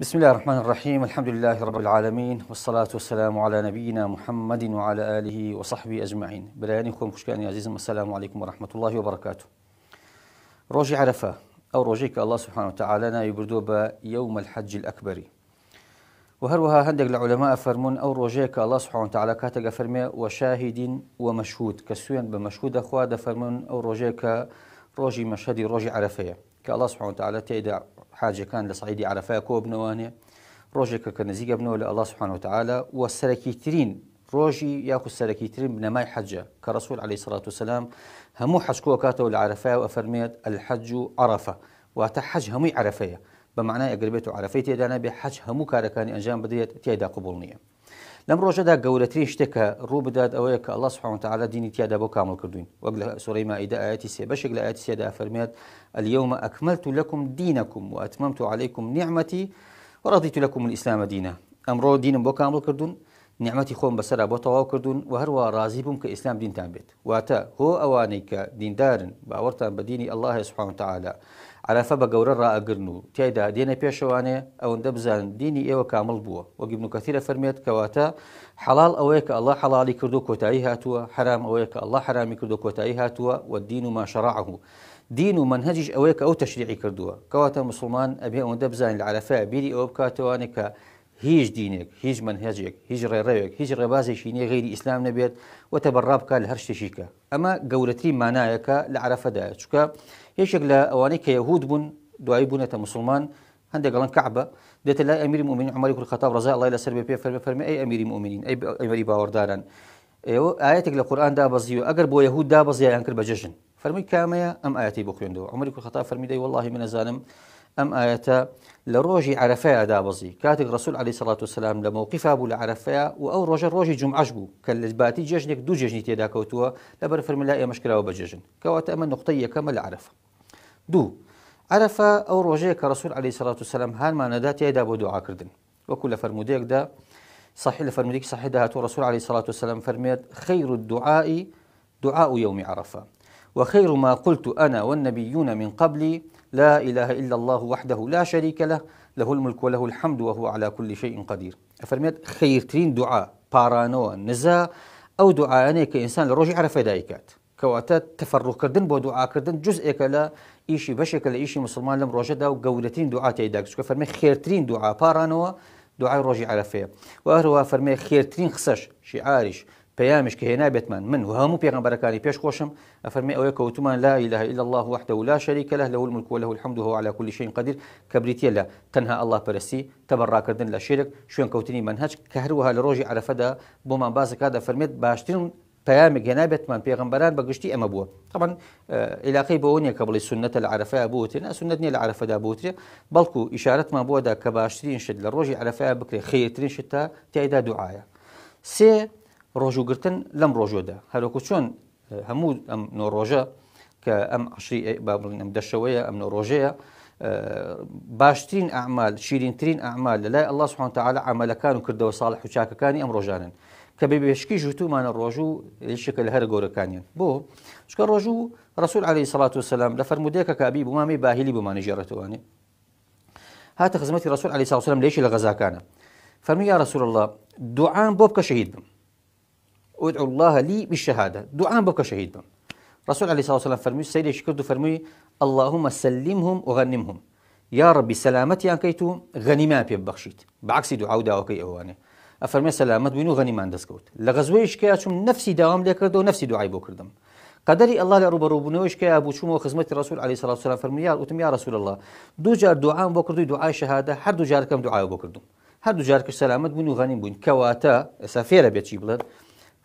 بسم الله الرحمن الرحيم الحمد لله رب العالمين والصلاة والسلام على نبينا محمد وعلى آله وصحبه أجمعين بلانكم خشكاني عزيزم السلام عليكم ورحمة الله وبركاته روجي عرفة أو روجيك الله سبحانه وتعالى يبردو يوم الحج الأكبر وهروها هندق العلماء فرمون أو روجيك الله سبحانه وتعالى كاتق فرمي وشاهد ومشهود كسوين بمشهود أخوة فرمون أو روجيك روجي مشهد روجي عرفيه كالله سبحانه وتعالى تيدا حاجه كان لصعيدي عرفه كوب نواني روجي كان زيق لله سبحانه وتعالى والسركيترين روجي ياكو السركيترين بنماي حجة كرسول عليه الصلاة والسلام همو حج كاتو العرفة وأفرميت الحج عرفة وتحج همو عرفية بمعنى أقربيتو عرفية تيدانا بحج همو كاركاني أنجام بديت تيدا قبولنية لم رجدا قولتين اشتكى روب داد اويك الله سبحانه وتعالى ديني تيادا بو كامل كردوين وقل سوري ما ايدا اياتي سي بشك لاياتي سيادا افرميات اليوم اكملت لكم دينكم واتممت عليكم نعمتي ورضيت لكم الاسلام دينا امرو دين بو كامل كردون نعمتي خون بسرا بو تواو كردون وهروا راضي بم كاسلام دين تام واتا هو اوانيك دين دارن باورتا بديني الله سبحانه وتعالى على فە گەورە ڕائگرن و تایدا دێنە پێشەوانێ ئەوەندە بزانن دینی ئێوە کامل بووە وەگیبن و کەثیرە فەرمێت کەواتە حەڵال ئەوەیە کە ئەله حەڵی کردو کۆتایی هاتووە حرام ئەوەیە الله ئەله حرامی کردو کۆتایی هاتووە و دین و ماشەڕعه دین و منهجیش ئەوەیە کە ئەو تەشریعی مسلمان أبي ئەوەندە بزانین لە عرفە بیری ئەوە بکاتوانێت کە هیچ دینێک هیچ منهێجێک هیچ ڕێڕەوێک هیچ ڕێبازێکی نیە غیری ئیسلام نەبێت وتە بەڕابکە لە هەر شتێکیکە ئەمە گەورەتری مانایەکە لە لا أوانيك يهود بن دعي بنة مسلمان عندك قالن كعبة ديت لا أمير المؤمنين عمر يقول الخطاب رضي الله إلى سلبي فيه فرمي, فرمي أي أمير المؤمنين أي أمير باوردارا إيه، آياتك للقرآن دا بزيو أقرب يهود دا بزيا ينكر بججن فرمي كامية أم آياتي بقيون دو عمر يقول الخطاب فرمي داي والله من الزالم أم آية لروجي عرفة دا بزي كاتك رسول عليه الصلاة والسلام لموقف أبو لعرفة وأو روج روجي جمع عجبو باتي ججنك دو ججنك تيدا كوتوا لبر فرمي لا أي مشكلة وبججن كواتا أما النقطية كما لعرفه دوو عرفە ئەو ڕۆژەیە کە ڕسول علی سرات وسلام هەرمانەدا تێدا بۆ كردن وكل فرموديك دا صحيح لە صحيح صحی داهاتۆ ڕسول عليه الصلاه والسلام فرميت خير الدعاء دعاء يوم عرفة وخير ما قلت أنا والنبيون من قبلي لا إله إلا الله وحده لا شريك له له الملك وله الحمد وهو على كل شيء قدير فرميت خير ترين دعاء بارانو نزا أو دعاء أنا انسان لروجي عرفة دايكات كواتا تفرق كردن بو دعاء كردن جزء كلا ايشي بەشێکە لە ئیشی مسلمان لەم ڕۆژەدا و گەورەترین دوعاتی داکسکە فەرمی خێرترین دعاء پارانەوە دوعای ڕۆژی عرفەیە و هەروە فەرمێ خێرترین خسەش شیعاریش پەیامش کە هێنابێتمان من و بركاني بيش خوشم ئەفەرمی ئەوەی کەوتمان لا إله إلا الله وحده لا شريك له له الملك وله الحمد وهو على كل شيء قدير كبريتيا لا تنها الله برسي تبرعكردن لا شرك شوێن کەوتنی منهج کە هەروەها لە ڕۆژی بومان بۆمان بازەکە دەفەرمێت باشترین پەیامێک هێنابێتمان پێغمبەران بە گشتی ئەمە بووە تەمان علاقی بۆ نیە کە بڵی سنتە لە عرفە بوتێنە سنت نیە لە عرفەدا بوترێ بەڵکو ئشارەتمان بۆدا کە باشترین شت لە ڕۆژی عرفەیە بکرێ خێترین شت تا تایدا دوعاە سێ ڕۆژوگرتن لەم ڕۆژۆدا هەروکو چۆن هەموو ئەم نۆڕۆژە أم ئەم عشری بابڵین ئەم دەشەوەیە ئەم نۆڕۆژەیە باشترین ئەعمال شیرینترین ئەعمال لەلای ئەله سوحان تعاالە عملەکان و صالح ساڵح و چاکەکانی ئەم ڕۆژانن کە بە بێشکی ژوتومانە ڕۆژوو شکل هەر گەورەکانیان بۆ چکە ڕۆژوو ڕسول عليه سلاات و سلام لە فرمودەیەکە کابی بمامی باهیلی بمانە ژێڕێتوانێ هاتە خزمەتی ڕسول عليه ساوسلم لەیشی لە غەزاکانە فەرمی یا رسول الله دوعاان بۆ بکە شەهید بم ادعو الله لي بالشهادة دعاء بك شهيد بم رسول عليه الصلاة والسلام فرمي سيدي شكرت فرمي اللهم سلمهم وغنمهم يا ربي سلامتي أنكيتو بي بخشيت بعكس دعاء داوكي أواني ئەفەرمێ سلامت بووین و غەنیمان دەستکەوت لە غەزوەیشکیا چوم نفسی دوام لێ کردەوە نفسی دوعای بو کردم قدري الله لربرو بنوش كي ابو شومو خدمه الرسول عليه الصلاه والسلام فرمي وتم يا رسول الله دو جار بو بكردو دعاء شهاده هر دو جار كم بو بكردو هر دو جار سلامت بنو غنيم بن كواتا سفيره بيتشي بلد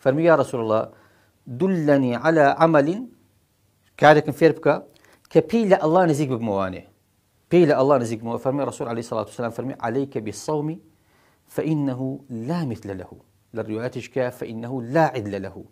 فرمي يا رسول الله دلني على عمل كارك فيربكا كبيل الله نزيك بموانه بيل الله نزيك بموانه فرمي الرسول عليه الصلاه والسلام فرمي عليك بالصوم فإنه لا مثل له للروايات شكا فإنه لا عدل له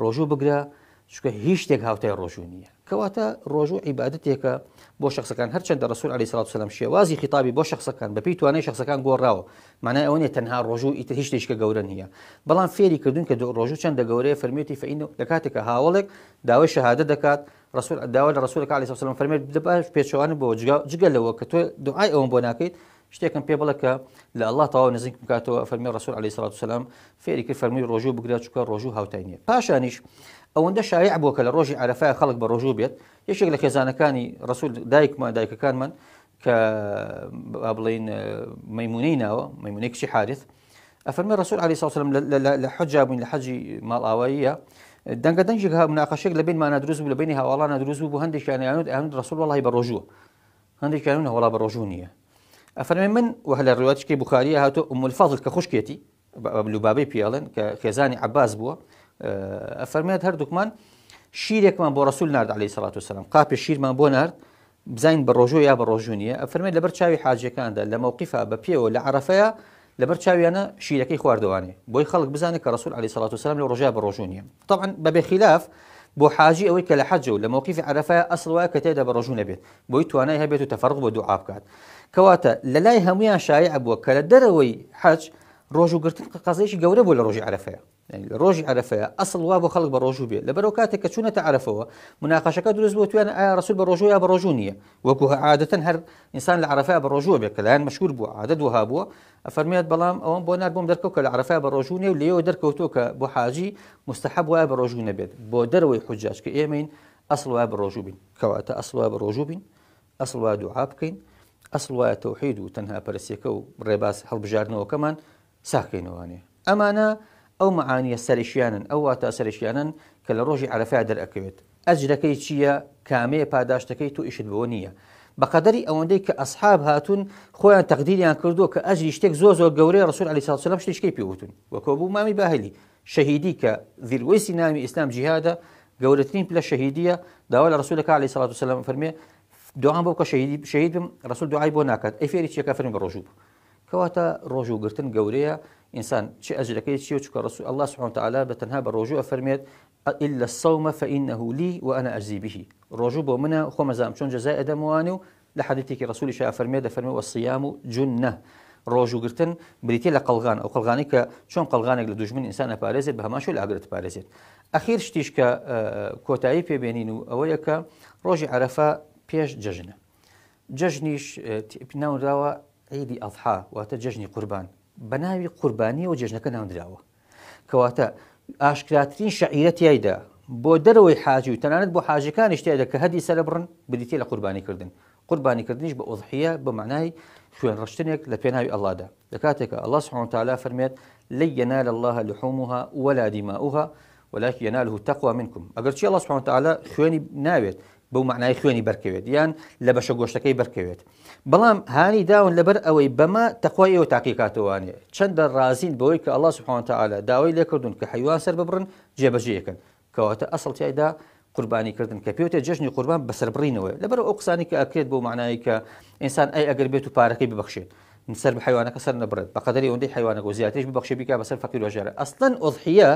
رجو بقدا شكا هيش تيك هاوتا رجونية كواتا رجو عبادتك بو شخص كان هرشن الرسول عليه الصلاة والسلام شوازي خطابي بو شخص كان ببيت واني شخص كان غور راو معناه اوني تنها رجو إيت هيش تيشكا قولن بلان فيري كدون كدو رجو شان دا قولي فرميوتي فإنه لكاتك هاولك داوي شهادة دكات رسول داوي رسولك عليه الصلاة والسلام فرميت دباش بيت شواني بو جغل لوكتو دعاي اون بوناكيت شتێکم پێ بڵە کە لە ئەله تەواو نزیک بکاتەوە فەرمی ڕسول علی سرات وسلام فێریکرد فەرمی ڕۆژوو بگرات چکە ڕۆژوو هاوتای نیە پاشانیش ئەوەندە شایع بووە کە لە ڕۆژی عرفای خەڵک بە ڕۆژوو بێت دايك لە خێزانەکانی ڕسول دایکمان دایکەکانمان کە بڵین مەمونەی ناوە مەمونەی کچی حارث ئەفەرمی ڕسول علی ساوسلم لە حجا بووین لە حەجی ماڵاواییە دەنگە دەنجێک مناقەشێک لە بینمانە دروست بوو لە بینی هاوڵانە دروست بوو هەندێکیانیانوت ئەوند ڕسول وڵی بە ڕۆژووە هەندێکیانون هەوڵا بە ڕۆژوو نیە افرمي من وهل الروايات كي بخاريه هاتو ام الفضل كخشكيتي بابلو بابي بيالن كزاني عباس بو آه، افرمي هر دوكمان شيرك من بو رسول نارد عليه الصلاه والسلام قابل الشير من بو نارد بزين بروجو يا بروجونيه افرمي لبرتشاوي حاجه كان ده لموقفها ببيو لعرفيا لبرتشاوي انا شيرك يخواردواني بوي خلق بزاني كرسول عليه الصلاه والسلام لو رجع بروجونيه طبعا ببي خلاف بو حاجي اوي كلا حجو لما وقيف عرفة اصل واي كتيدا برجو نبيت بو يتواني هبيتو تفرغ بو دعاب كات كواتا للاي هميان شايع بو كلا دروي حج روجو قرتن قضية شيء جورب ولا عرفة يعني روجي عرفة أصل وابو خلق بروجو بيه لبروكاتك كشونة تعرفه مناقشة كده لزبو تيان آية رسول بروجو يا بروجونية وكوها عادة هر إنسان العرفة بروجو بيه كلا يعني مشهور بو عدد وهابو أفرميت بلام أو بونار بوم دركوك العرفة بروجونية وليه دركو توك بحاجي مستحب وابو بروجونة بيه بودروي حجاج كإيمين أصل وابو بروجو بين كوات أصل وابو بروجو بين أصل وابو دعابكين أصل وابو توحيد وتنها برسيكو رباس حرب جارنو كمان ساكن أما امانا او معاني سرشيانا او اتا سرشيانا كلا روجي على فادر اكويت اجدكي تشيا كامي باداشتكي تو ايش بونيه بقدري او انديك اصحاب هاتون خويا تقديري ان كردو كاجل يشتك زوز وقوري رسول عليه الصلاه والسلام شتيشكي بيوتون وكوبو مامي باهلي شهيديك ذي الويسي نامي اسلام جهادا قولتين بلا شهيديه داول رسولك عليه الصلاه والسلام فرمي دعاء بوك شهيد شهيد رسول دعاء بوناكت اي فيري تشيكا فرمي بالرجوب کەواتە روجو گەورەیە ئینسان إنسان ئەجرەکەی چی و چکە رسول الله سبحانه وتعالى بتنها تەنها أفرميت إلا الصوم فإنه لي وأنا أجزي به روجو بومنا خو مزام شون جزاء دموانو لحديثك رسول شاء أفرميت أفرميت والصيام جنة روجو قرتن بريتي لقلغان أو قلغانك شون قلغانك لدجمن إنسان بارزت بها شو لأقرت بارزت أخير شتيش كا اه، كوتاي في بينينو أويك رجي عرفة بيش ججنة اه، ججنيش ناون راوا عیدی أضحى واتە جەژنی قوربان بە ناوی قوربانیەوە جێژنەکە ناونراوە کەواتە ئاشکراترین شعیرەت یایدا بۆ دەرەوەی حاجی و تەنانەت بە حاجەکان شتیدا کە هەدی سەرە بڕن بریتێ لە قوربانیکردن قوربانیکردنیش بە ئۆزحە بە معنای خوێن ڕشتنێک لە پێناوی ئەللادا لە کاتێکە ئەله سحتالا فەرمێت الله لحومها ولا دماؤها ولكن يناله تقوى منكم اگر الله سبحانه وتعالى شويني ناويت بو معنای خوێنی بەرکەوێت یان لبشو بەشە گۆشتەکەی بەرکەوێت بەڵام هانی داون لەبەر ئەوەی بەما تەخوایەوە تاقیکاتوانێ چەندە ڕازین بەوەی الله سبحانه سوحانتەعاالە داوای لێکردون کە حیوا سر ببرن جێبەجێەکەن کەواتە ئەسڵتیایدا قوربانیکردن کە پێوتێ جژنی جشن قربان لەبەر ئەو لبر کە ئەکرێت بۆ معنایی کە انسان ئەی ئەگەر بێت و پارەکەی ببخشێت سەر بە حیوانەکە سەر نەبرێت بەقدری ئەوەندەی حیوانەکە و زیاتیش ببخشێ بیکە بەسەر فەقیر وەژێرە ئەسڵەن ئۆضحیە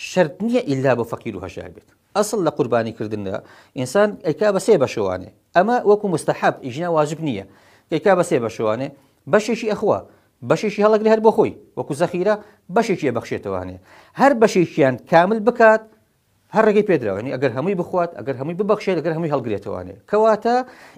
شرط نییە ئللا بۆ فەقیر و هەژار بێت ئەسڵ لە قوربانیکردندا ئینسان ئەیکا بە سێ بەشوانێ ئەمە وەکو مستحاب ئیژنا واجب نییە ئەیکا بە سێ بەشوانێ بەشێکی ئەخوا بەشێکی هەڵک لە هەر بۆ خۆی وەکو زەخیرە بەشێکی بەخشێتوانێ هەر بەشێکیان کامل بکات هەر ڕێگەی پێدراوانی ئەگەر هەمووی بخوات ئەگەر هەمووی ببخشێت لەگەر هەمووی هەڵگرێتوانێ کەواتە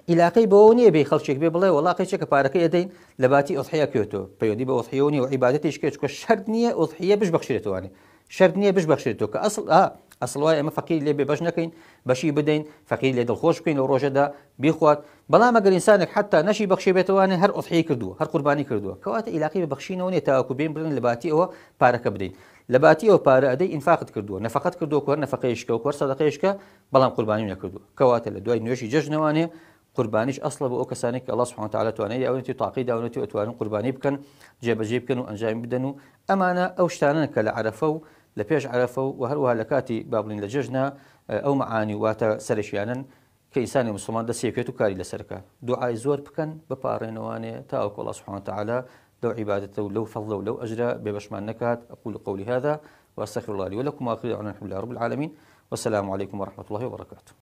ئیلاقی بۆ نییە بێ خەڵچێک بێ بڵێ وڵاقی چێکە پارەکەی ئەدەین لە باتی ئۆحەیە کوێتۆ پەیوەدی بە ئۆحیونی و عیباەتێشکێچکە شەرد نییە ئۆحیە بش بەخشێتوانێ شرط نییە بشبخشێتەوە کە ئەسڵ ئا ئەسڵ وای ئەمە فەقیر لێ بێ بەش نەکەین بەشی بدەین فەقیر لێ دڵخۆش بکەین لە ڕۆژەدا بیخوات بەڵام ئەگەر ئینسانێک حتا نەشی بەخشێ بێتوانێ هەر ئۆتحی کردووە هەر قوربانی کردووە کەواتە ئیلاقی بەخشینەوە نێ تاواکو بێن برن لە باتی ئەوە پارەکە بدەین لە باتی ئەو پارە ئەدەی ئینفاقت کردووە نەفقت کردو کۆر نەفقەیشکە و کۆر سەدەقەیشکە بەڵام قوربانی نەکردووە کەواتە لە دوای نوێژی جەژنەوانێ قوربانیش ئەسڵە بۆ ئەو کەسانێک الله سبحانه وتعالى توانای داونەتی تاقی داونەتی ئەتوانن قوربانی بکەن جێبەجێ بکەن و ئەنجام بدەن و ئەمانە ئەو شتانە کە لە عرفە و لپیش پێش و هەروەها لە کاتی بابلین لججنا او اه، معانی واتە سەرشیانن که انسان مسلمان دەسێکێت و کاری لەسەرکە دوعای زۆر بکەن بپارڕێنەوانێ تاوەکو الله سبحانه وتعالى لو عبادته ولو فضله ولو أجر ببشمان نكات أقول قولي هذا وأستغفر الله لي ولكم وآخر دعوانا الحمد لله رب العالمين والسلام عليكم ورحمة الله وبركاته